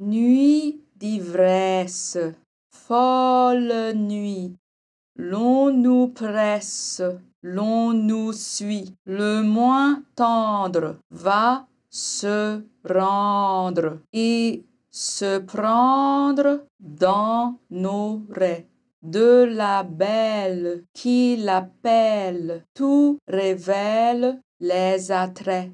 nuit d'ivresse folle nuit l'on nous presse l'on nous suit le moins tendre va se rendre et se prendre dans nos raies. de la belle qui l'appelle tout révèle les attraits